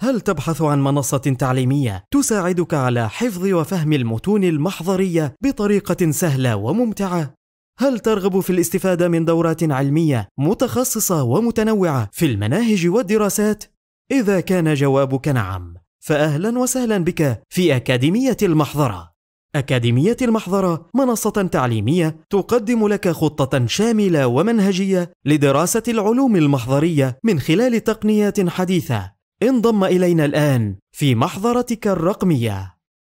هل تبحث عن منصة تعليمية تساعدك على حفظ وفهم المتون المحضرية بطريقة سهلة وممتعة؟ هل ترغب في الاستفادة من دورات علمية متخصصة ومتنوعة في المناهج والدراسات؟ إذا كان جوابك نعم، فأهلا وسهلا بك في أكاديمية المحضرة. أكاديمية المحضرة منصة تعليمية تقدم لك خطة شاملة ومنهجية لدراسة العلوم المحضرية من خلال تقنيات حديثة انضم إلينا الآن في محظرتك الرقمية